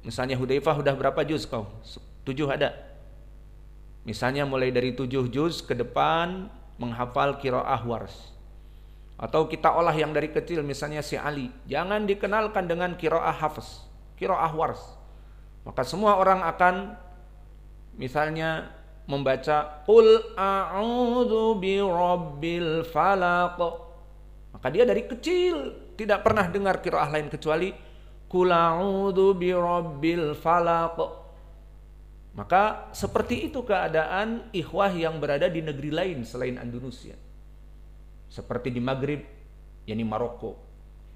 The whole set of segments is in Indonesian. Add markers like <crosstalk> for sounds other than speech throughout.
Misalnya Hudaifah udah berapa juz kau? Tujuh ada. Misalnya mulai dari tujuh juz ke depan menghafal kiroah wars. Atau kita olah yang dari kecil misalnya si Ali. Jangan dikenalkan dengan kiroah hafs, kiroah wars. Maka semua orang akan misalnya membaca Qul a'udhu bi rabbil falak. Maka dia dari kecil tidak pernah dengar kiroah lain kecuali Qul a'udzu birabbil falaq. Maka seperti itu keadaan ikhwah yang berada di negeri lain selain Indonesia. Seperti di Maghrib, yakni Maroko,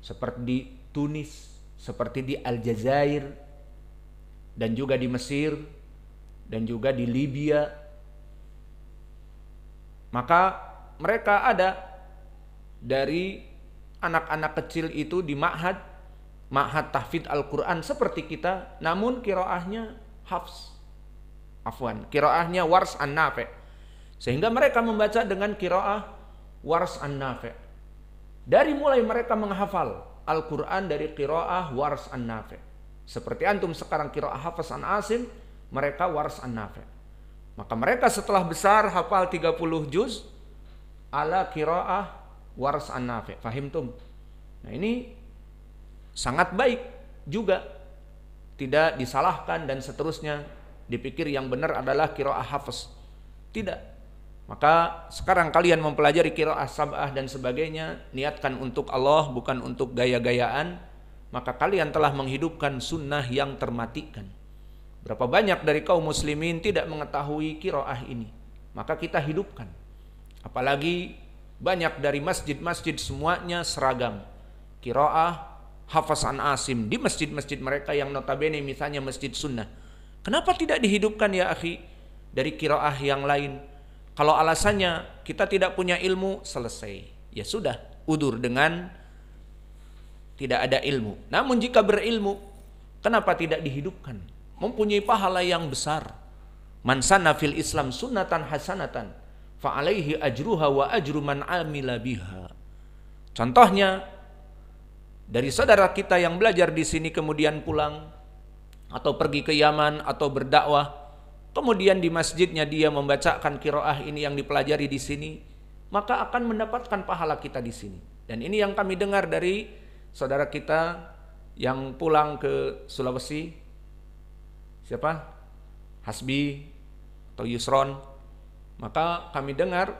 seperti di Tunis, seperti di Aljazair dan juga di Mesir dan juga di Libya. Maka mereka ada dari anak-anak kecil itu di ma'had ma'had tahfid Al-Quran seperti kita, namun kiroahnya hafs. Afwan, kiroahnya wars an nafe. Sehingga mereka membaca dengan kiroah wars an nafe. Dari mulai mereka menghafal Al-Quran dari kiroah wars an nafe. Seperti antum sekarang kiroah hafaz an asim, mereka wars an nafe. Maka mereka setelah besar hafal 30 juz ala kiroah wars an nafe. Fahim tum? Nah ini sangat baik juga tidak disalahkan dan seterusnya dipikir yang benar adalah kiroah hafes tidak maka sekarang kalian mempelajari kiroah sabah dan sebagainya niatkan untuk Allah bukan untuk gaya-gayaan maka kalian telah menghidupkan sunnah yang termatikan berapa banyak dari kaum muslimin tidak mengetahui kiroah ini maka kita hidupkan apalagi banyak dari masjid-masjid semuanya seragam kiroah Hafasan Asim di masjid-masjid mereka yang notabene misalnya masjid sunnah. Kenapa tidak dihidupkan ya akhi dari kiroah yang lain? Kalau alasannya kita tidak punya ilmu selesai. Ya sudah, udur dengan tidak ada ilmu. Namun jika berilmu, kenapa tidak dihidupkan? Mempunyai pahala yang besar. Man fil Islam sunnatan hasanatan fa'alaihi ajruha wa ajru man amila Contohnya dari saudara kita yang belajar di sini kemudian pulang atau pergi ke Yaman atau berdakwah, kemudian di masjidnya dia membacakan kiroah ini yang dipelajari di sini, maka akan mendapatkan pahala kita di sini. Dan ini yang kami dengar dari saudara kita yang pulang ke Sulawesi, siapa? Hasbi atau Yusron. Maka kami dengar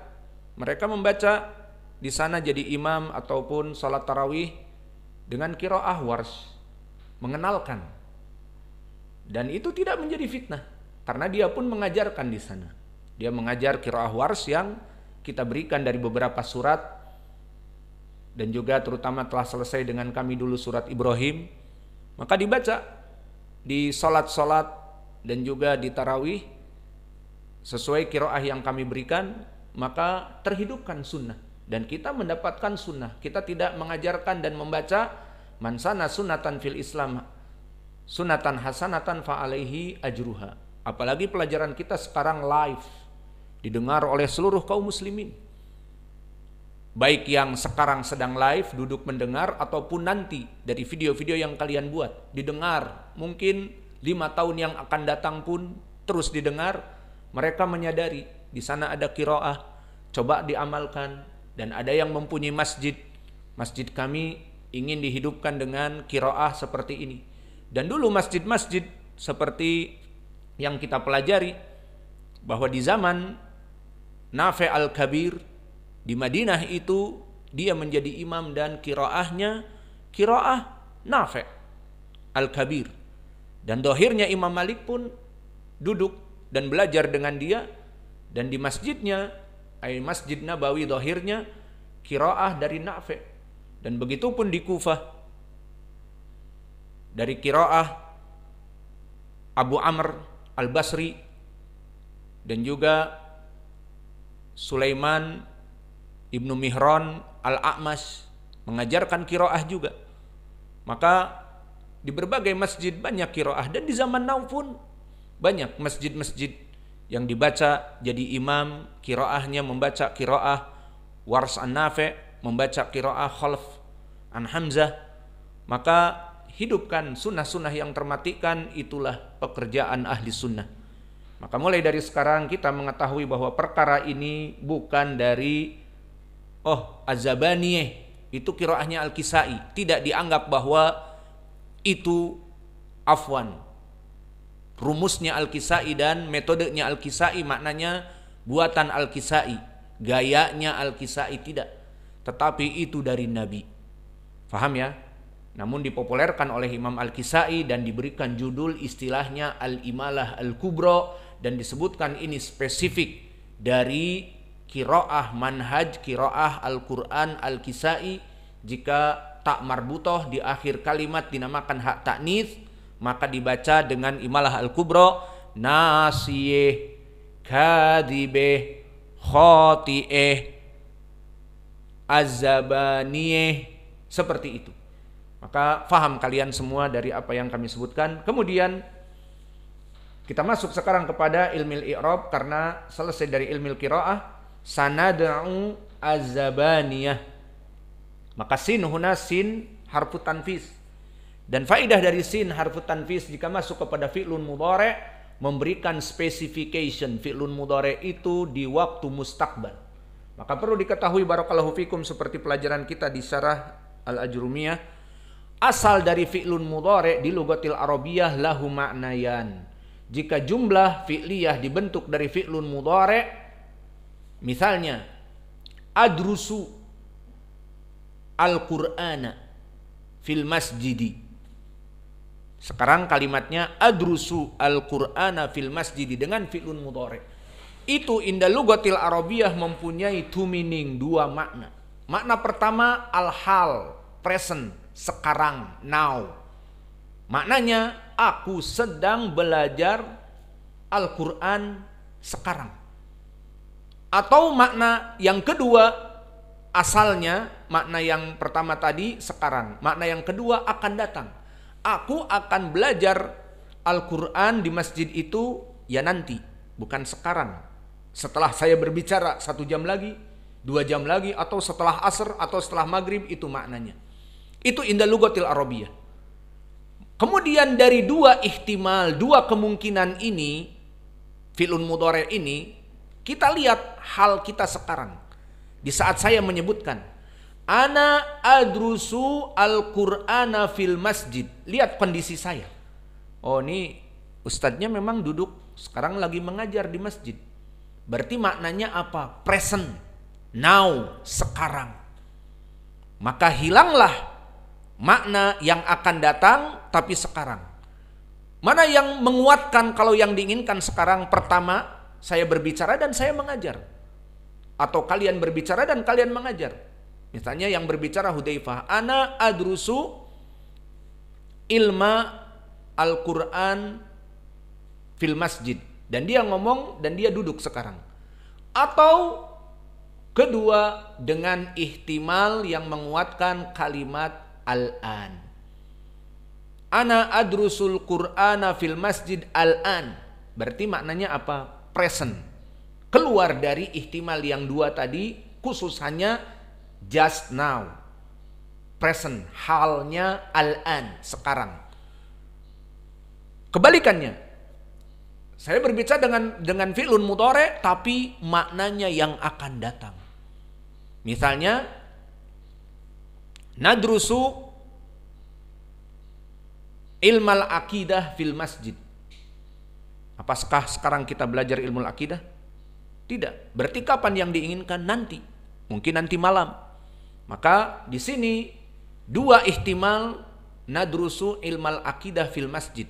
mereka membaca di sana jadi imam ataupun salat tarawih dengan kiroah wars mengenalkan dan itu tidak menjadi fitnah karena dia pun mengajarkan di sana dia mengajar kiroah wars yang kita berikan dari beberapa surat dan juga terutama telah selesai dengan kami dulu surat Ibrahim maka dibaca di solat-solat dan juga di tarawih sesuai kiroah yang kami berikan maka terhidupkan sunnah dan kita mendapatkan sunnah. Kita tidak mengajarkan dan membaca mansana sunatan fil Islam sunatan hasanatan faalehi ajruha. Apalagi pelajaran kita sekarang live didengar oleh seluruh kaum muslimin. Baik yang sekarang sedang live duduk mendengar ataupun nanti dari video-video yang kalian buat didengar. Mungkin lima tahun yang akan datang pun terus didengar. Mereka menyadari di sana ada kiroah, coba diamalkan, dan ada yang mempunyai masjid. Masjid kami ingin dihidupkan dengan kiroah seperti ini. Dan dulu masjid-masjid seperti yang kita pelajari bahwa di zaman Nafi al-Kabir di Madinah itu dia menjadi imam dan kiroahnya kiroah Nafi al-Kabir. Dan dohirnya Imam Malik pun duduk dan belajar dengan dia dan di masjidnya Ay Masjid Nabawi dohirnya kiroah dari Nafi dan begitu pun di Kufah dari kiroah Abu Amr Al Basri dan juga Sulaiman ibnu Mihron Al Akmas mengajarkan kiroah juga maka di berbagai masjid banyak kiroah dan di zaman now pun banyak masjid-masjid yang dibaca jadi imam kiroahnya membaca kiroah wars an nafe membaca kiroah khalf an hamzah maka hidupkan sunnah-sunnah yang termatikan itulah pekerjaan ahli sunnah maka mulai dari sekarang kita mengetahui bahwa perkara ini bukan dari oh azabaniyeh itu kiroahnya al-kisai tidak dianggap bahwa itu afwan rumusnya Al-Kisai dan metodenya Al-Kisai maknanya buatan Al-Kisai, gayanya Al-Kisai tidak, tetapi itu dari Nabi. Faham ya? Namun dipopulerkan oleh Imam Al-Kisai dan diberikan judul istilahnya Al-Imalah Al-Kubro dan disebutkan ini spesifik dari kiroah manhaj kiroah Al-Quran Al-Kisai jika tak marbutoh di akhir kalimat dinamakan hak taknis maka dibaca dengan imalah al-kubro nasiyeh kadibeh khotieh azabaniyeh seperti itu maka faham kalian semua dari apa yang kami sebutkan kemudian kita masuk sekarang kepada ilmil i'rab karena selesai dari ilmil qiraah sanad'u azabaniyah maka sin huna sin harfu tanfis dan faidah dari sin harfu tanfis jika masuk kepada fi'lun mudhari memberikan specification fi'lun mudhari itu di waktu mustakbal. Maka perlu diketahui barakallahu fikum seperti pelajaran kita di syarah Al-Ajrumiyah asal dari fi'lun mudhari di lugatil arabiyah lahu ma'nayan. Jika jumlah fi'liyah dibentuk dari fi'lun mudhari misalnya adrusu al-Qur'ana fil masjidi sekarang kalimatnya adrusu al-Qur'ana fil masjid dengan fi'lun mudhari. Itu indah lugatil Arabiyah mempunyai two meaning, dua makna. Makna pertama al-hal, present, sekarang, now. Maknanya aku sedang belajar Al-Qur'an sekarang. Atau makna yang kedua asalnya makna yang pertama tadi sekarang, makna yang kedua akan datang. Aku akan belajar Al-Quran di masjid itu ya nanti, bukan sekarang. Setelah saya berbicara satu jam lagi, dua jam lagi, atau setelah asr, atau setelah maghrib, itu maknanya. Itu indah lugotil Arabiyah. Kemudian dari dua ihtimal, dua kemungkinan ini, filun mudore ini, kita lihat hal kita sekarang. Di saat saya menyebutkan, Ana adrusu al-Qur'ana fil masjid. Lihat kondisi saya. Oh ini ustadznya memang duduk sekarang lagi mengajar di masjid. Berarti maknanya apa? Present, now, sekarang. Maka hilanglah makna yang akan datang tapi sekarang. Mana yang menguatkan kalau yang diinginkan sekarang pertama saya berbicara dan saya mengajar. Atau kalian berbicara dan kalian mengajar. Misalnya yang berbicara Hudzaifah, ana adrusu ilma Al-Qur'an fil masjid dan dia ngomong dan dia duduk sekarang. Atau kedua dengan ihtimal yang menguatkan kalimat al-an. Ana adrusul Qur'ana fil masjid al-an. Berarti maknanya apa? Present. Keluar dari ihtimal yang dua tadi khusus hanya just now present halnya al-an sekarang kebalikannya saya berbicara dengan dengan fi'lun mutore tapi maknanya yang akan datang misalnya nadrusu ilmal akidah fil masjid Apakah sekarang kita belajar ilmu akidah? Tidak. Berarti kapan yang diinginkan? Nanti. Mungkin nanti malam. Maka di sini dua ihtimal nadrusu ilmal akidah fil masjid.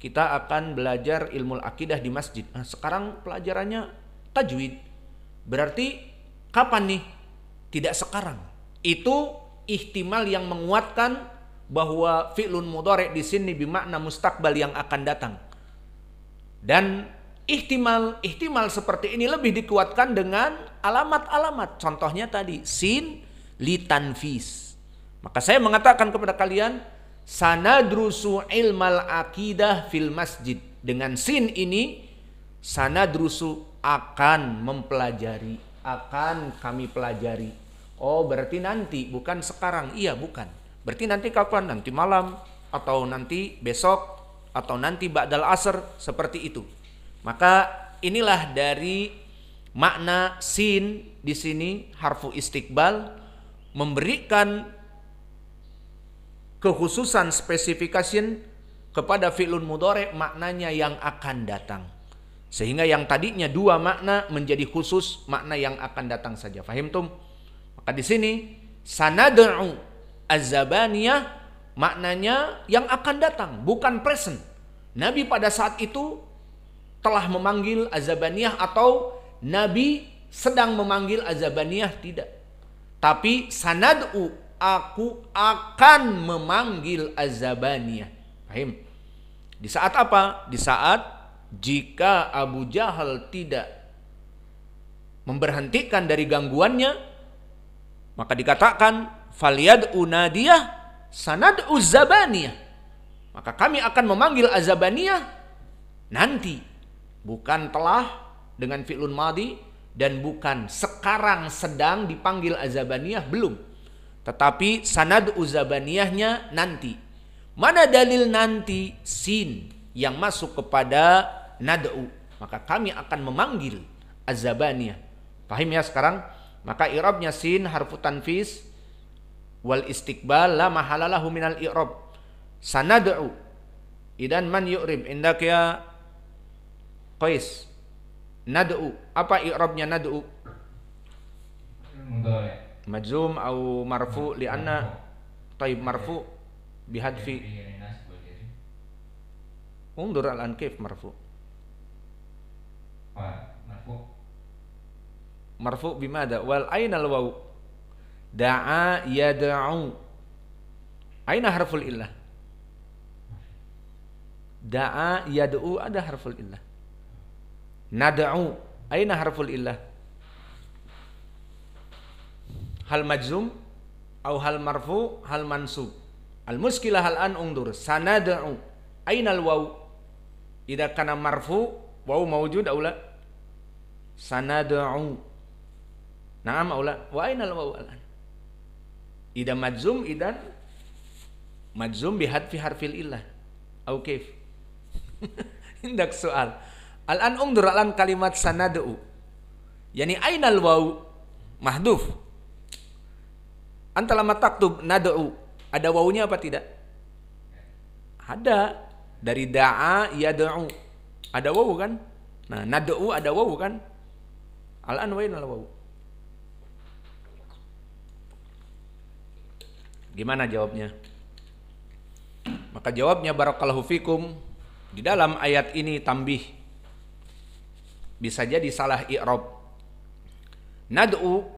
Kita akan belajar ilmu akidah di masjid. Nah, sekarang pelajarannya tajwid. Berarti kapan nih? Tidak sekarang. Itu ihtimal yang menguatkan bahwa fi'lun mudhari di sini bermakna mustakbal yang akan datang. Dan ihtimal ihtimal seperti ini lebih dikuatkan dengan alamat-alamat. Contohnya tadi sin, litanfis. Maka saya mengatakan kepada kalian, sana sanadrusu ilmal akidah fil masjid. Dengan sin ini, sana drusu akan mempelajari, akan kami pelajari. Oh berarti nanti, bukan sekarang. Iya bukan. Berarti nanti kapan? Nanti malam, atau nanti besok, atau nanti ba'dal asr, seperti itu. Maka inilah dari makna sin di sini harfu istiqbal memberikan kekhususan specification kepada fi'lun mudore maknanya yang akan datang. Sehingga yang tadinya dua makna menjadi khusus makna yang akan datang saja. Fahim tum? Maka di sini sanad'u azabaniyah maknanya yang akan datang bukan present. Nabi pada saat itu telah memanggil azabaniyah atau Nabi sedang memanggil azabaniyah tidak. Tapi sanad'u aku akan memanggil Azabania, Fahim. Di saat apa? Di saat jika Abu Jahal tidak memberhentikan dari gangguannya, maka dikatakan faliad unadiyah sanad uzabaniyah. Maka kami akan memanggil Azabania nanti, bukan telah dengan fi'lun madi dan bukan sekarang sedang dipanggil Azabaniyah belum. Tetapi sanad Uzabaniyahnya nanti. Mana dalil nanti sin yang masuk kepada nad'u. Maka kami akan memanggil Azabaniyah. Paham ya sekarang? Maka i'rabnya sin harfu tanfis wal istiqbal la mahalalahu minal i'rab. Sanad'u. Idan man yu'rib indak ya Qais Nad'u. Apa i'rabnya nad'u? Ya. Majzum au marfu li'anna taib marfu iya. bihadfi. Undur al-an marfu. Marfu. Marfu bimada? Wal ainal waw. Da'a yad'u. Aina harful illah? Da'a yad'u ada harful illah nada'u aina harful illah hal majzum au hal marfu hal mansub al muskilah hal an undur sanada'u aina al waw idza kana marfu waw mawjud aula. la sanada'u na'am au la wa aina al waw al an idza majzum idan majzum bi hadfi harfil illah au kif <laughs> indak soal Al-an ungdur al kalimat sanad'u. Yani ainal waw mahduf. Antala mataktub nad'u. Ada wawunya apa tidak? Ada. Dari da'a yad'u. Ada wau kan? Nah, nad'u ada wau kan? Al-an wa ainal Gimana jawabnya? Maka jawabnya barakallahu fikum di dalam ayat ini tambih bisa jadi salah i'rab nad'u